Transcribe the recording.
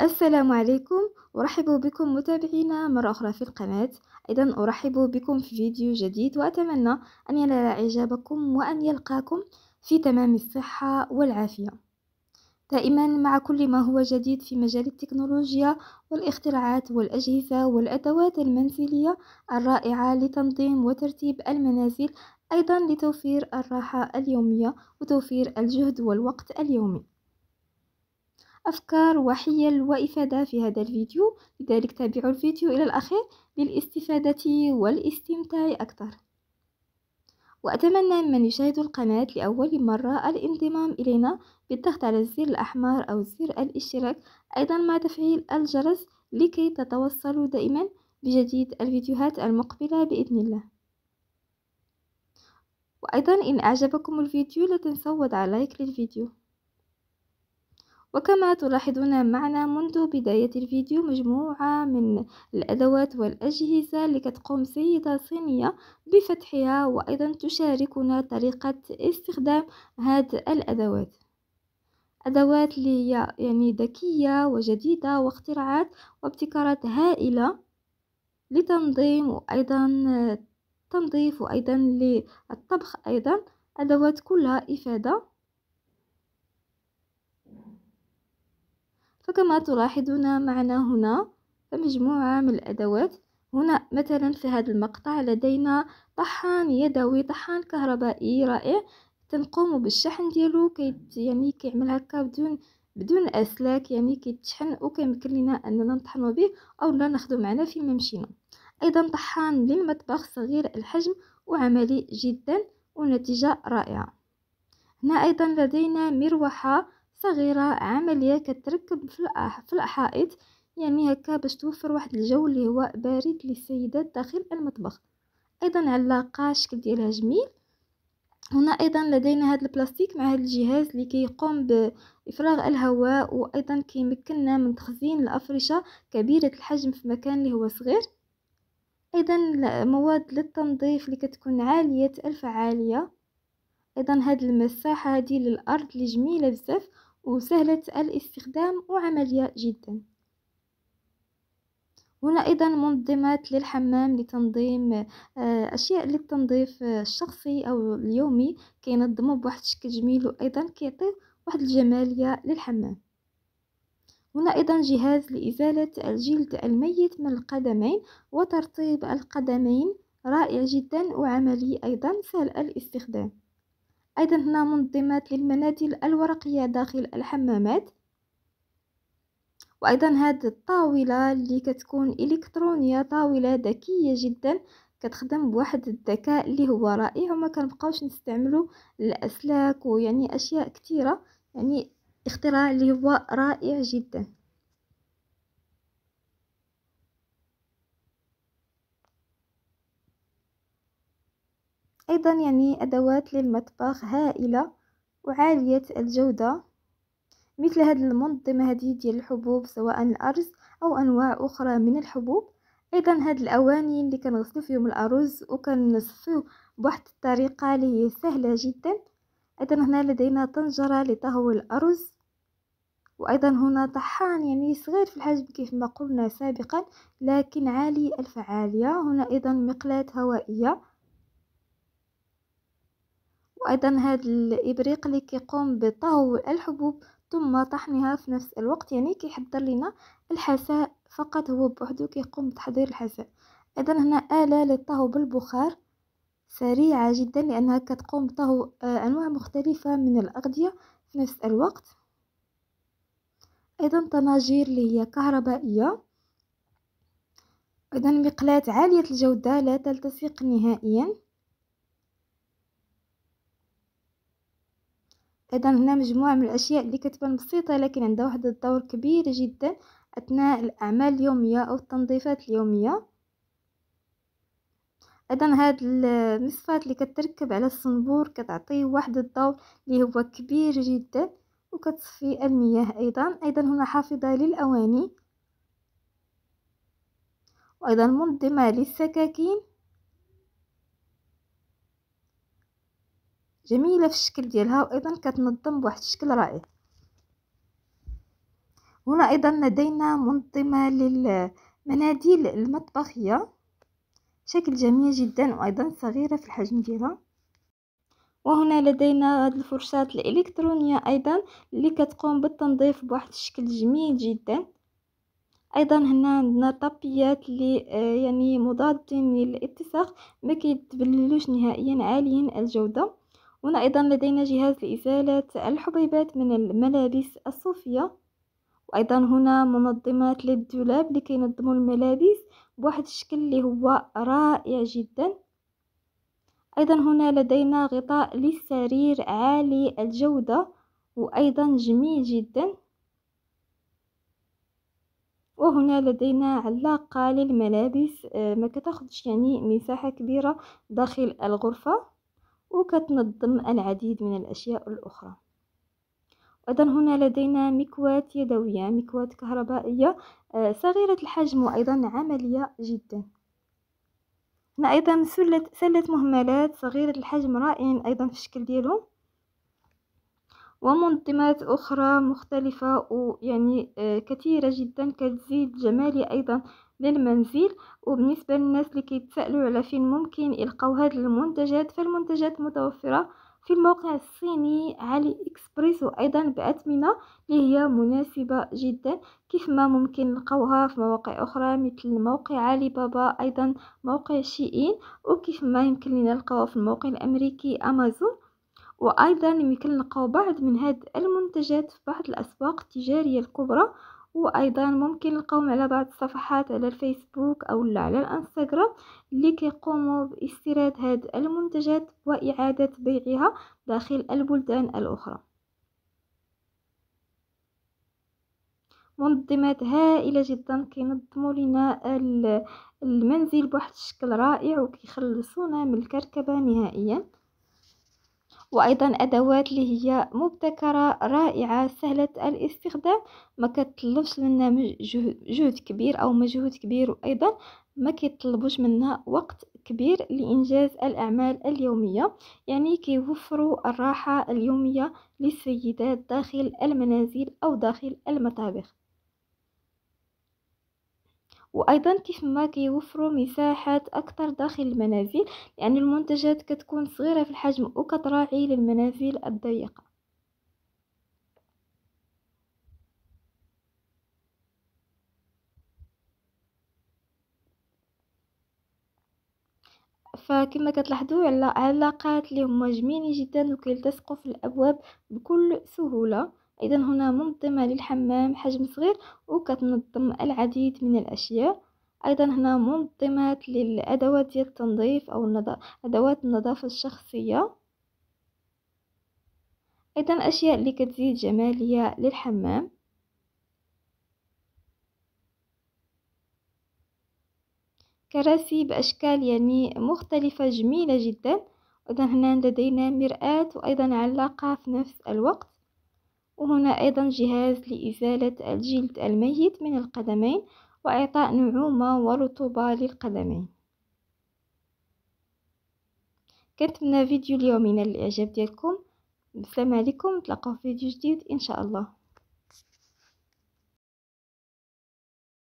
السلام عليكم أرحب بكم متابعينا مرة أخرى في القناة أيضا أرحب بكم في فيديو جديد وأتمنى أن ينال إعجابكم وأن يلقاكم في تمام الصحة والعافية دائما مع كل ما هو جديد في مجال التكنولوجيا والاختراعات والأجهزة والأدوات المنزلية الرائعة لتنظيم وترتيب المنازل أيضا لتوفير الراحة اليومية وتوفير الجهد والوقت اليومي أفكار وحيل وإفادة في هذا الفيديو لذلك تابعوا الفيديو إلى الأخير للاستفادة والاستمتاع أكثر وأتمنى من يشاهد القناة لأول مرة الانضمام إلينا بالضغط على الزر الأحمر أو زر الاشتراك أيضا مع تفعيل الجرس لكي تتوصلوا دائما بجديد الفيديوهات المقبلة بإذن الله وأيضا إن أعجبكم الفيديو لا تنسوا وضع لايك للفيديو وكما تلاحظون معنا منذ بداية الفيديو مجموعة من الأدوات والأجهزة التي تقوم سيدة صينية بفتحها وأيضا تشاركنا طريقة استخدام هذه الأدوات أدوات اللي هي يعني ذكية وجديدة واختراعات وابتكارات هائلة لتنظيم وأيضا تنظيف وأيضا للطبخ أيضا أدوات كلها إفادة فكما تلاحظون معنا هنا فمجموعة من الأدوات هنا مثلا في هذا المقطع لدينا طحان يدوي طحان كهربائي رائع تنقوم بالشحن ديالو كي يعني كيعمل هكا بدون بدون اسلاك يعني كيتشحن وكيمكن لنا اننا نطحنو به او لا ناخذو معنا فيما مشينا ايضا طحان للمطبخ صغير الحجم وعملي جدا ونتيجه رائعه هنا ايضا لدينا مروحه صغيرة عملية كتركب في, الأح في الأحائط يعني هكا باش توفر واحد الجو اللي هو بارد للسيدات داخل المطبخ أيضا علاقة شكل ديالها جميل هنا ايضا لدينا هذا البلاستيك مع هذا الجهاز اللي كيقوم بافراغ الهواء وايضا كيمكننا من تخزين الافرشه كبيره الحجم في مكان اللي هو صغير ايضا مواد للتنظيف اللي كتكون عاليه الفعاليه ايضا هذه المساحه هذه للارض اللي جميله بزاف وسهلة الاستخدام وعملية جدا هنا أيضا منظمات للحمام لتنظيم آه، أشياء للتنظيف آه، الشخصي أو اليومي كينظمو بواحد الشكل جميل وأيضا كيعطي واحد الجمالية للحمام هنا أيضا جهاز لإزالة الجلد الميت من القدمين وترطيب القدمين رائع جدا وعملي أيضا سهل الاستخدام أيضا هنا منظمات للمناديل الورقية داخل الحمامات وأيضا هذه الطاولة اللي كتكون إلكترونية طاولة ذكية جدا كتخدم بواحد الذكاء اللي هو رائع وما كنبقاوش نستعملو الأسلاك ويعني أشياء كثيرة يعني اختراع اللي هو رائع جدا أيضا يعني أدوات للمطبخ هائلة وعالية الجودة مثل هاد المنظمة هذه ديال الحبوب سواء الأرز أو أنواع أخرى من الحبوب أيضا هاد الأواني اللي كنغسلو فيهم الأرز وكنصفو بواحد الطريقة اللي هي سهلة جدا أيضا هنا لدينا طنجرة لطهو الأرز وأيضا هنا طحان يعني صغير في الحجم كيف ما قلنا سابقا لكن عالي الفعالية هنا أيضا مقلاة هوائية وأيضا هذا الإبريق اللي كيقوم بطهو الحبوب ثم طحنها في نفس الوقت يعني كيحضر لنا الحساء فقط هو بوحدو كيقوم بتحضير الحساء ايضا هنا آلة للطهو بالبخار سريعة جدا لأنها كتقوم بطهو آه، أنواع مختلفة من الأغذية في نفس الوقت أيضا طناجير اللي هي كهربائية أيضا مقلاة عالية الجودة لا تلتصق نهائيا إذا هنا مجموعة من الأشياء اللي كتبان بسيطة لكن عندها واحد الدور كبير جدا أثناء الأعمال اليومية أو التنظيفات اليومية ايضا هاد المصفات اللي كتركب على الصنبور كتعطي واحد الضوء اللي هو كبير جدا وكتصفي المياه ايضا ايضا هنا حافظه للاواني وايضا منظمه للسكاكين جميله في الشكل ديالها وايضا كتنظم بواحد الشكل رائع هنا ايضا لدينا منظمه للمناديل المطبخيه شكل جميل جدا وايضا صغيره في الحجم ديالها وهنا لدينا هاد الفرشاة الإلكترونية أيضا اللي كتقوم بالتنظيف بواحد الشكل جميل جدا أيضا هنا عندنا طابيات اللي آه، يعني مضادين للاتساخ ما كيتبللوش نهائيا عاليين الجودة هنا أيضا لدينا جهاز لإزالة الحبيبات من الملابس الصوفية وأيضا هنا منظمات للدولاب لكي ينظموا الملابس بواحد الشكل اللي هو رائع جدا أيضا هنا لدينا غطاء للسرير عالي الجودة وأيضا جميل جدا وهنا لدينا علاقة للملابس آه، ما كتاخدش يعني مساحة كبيرة داخل الغرفة وكتنظم العديد من الأشياء الأخرى أيضا هنا لدينا مكواة يدوية مكواة كهربائية آه، صغيرة الحجم وأيضا عملية جدا هنا أيضا سلة, سلة مهملات صغيرة الحجم رائعين أيضا في الشكل ديالهم ومنظمات أخرى مختلفة ويعني آه، كثيرة جدا كتزيد جمالي أيضا للمنزل وبالنسبة للناس اللي كيتسائلوا على فين ممكن يلقاو هاد المنتجات فالمنتجات متوفرة في الموقع الصيني علي اكسبريس وايضا باثمنه اللي هي مناسبه جدا كيف ما ممكن نلقاوها في مواقع اخرى مثل موقع علي بابا ايضا موقع شيئين وكيف ما يمكن لنا نلقاوها في الموقع الامريكي امازون وايضا يمكن نلقاو بعض من هاد المنتجات في بعض الاسواق التجاريه الكبرى وايضا ممكن نلقاهم على بعض الصفحات على الفيسبوك او على الانستغرام اللي كيقوموا باستيراد هاد المنتجات واعاده بيعها داخل البلدان الاخرى منظمات هائله جدا كينظموا لنا المنزل بواحد الشكل رائع وكيخلصونا من الكركبه نهائيا وأيضا أدوات اللي هي مبتكرة رائعة سهلة الاستخدام ما كتطلبش منا جهد كبير أو مجهود كبير وأيضا ما كيطلبوش منا وقت كبير لإنجاز الأعمال اليومية يعني كيوفروا الراحة اليومية للسيدات داخل المنازل أو داخل المطابخ وايضا كيف ما كيوفروا مساحات اكثر داخل المنازل لان المنتجات كتكون صغيره في الحجم وكتراعي للمنازل الضيقه فكما كتلاحظوا على علاقات اللي هما جميلين جدا وكيلتصقوا في الابواب بكل سهوله أيضا هنا منظمة للحمام حجم صغير وكتنظم العديد من الأشياء أيضا هنا منظمة للأدوات ديال التنظيف أو النظ... أدوات النظافة الشخصية أيضا الأشياء اللي كتزيد جمالية للحمام كراسي بأشكال يعني مختلفة جميلة جدا أيضا هنا لدينا مرآة وأيضا علاقة في نفس الوقت وهنا أيضا جهاز لإزالة الجلد الميت من القدمين وإعطاء نعومة ورطوبة للقدمين كنتمنى فيديو اليوم من الإعجاب ديالكم السلام عليكم نتلاقاو في فيديو جديد إن شاء الله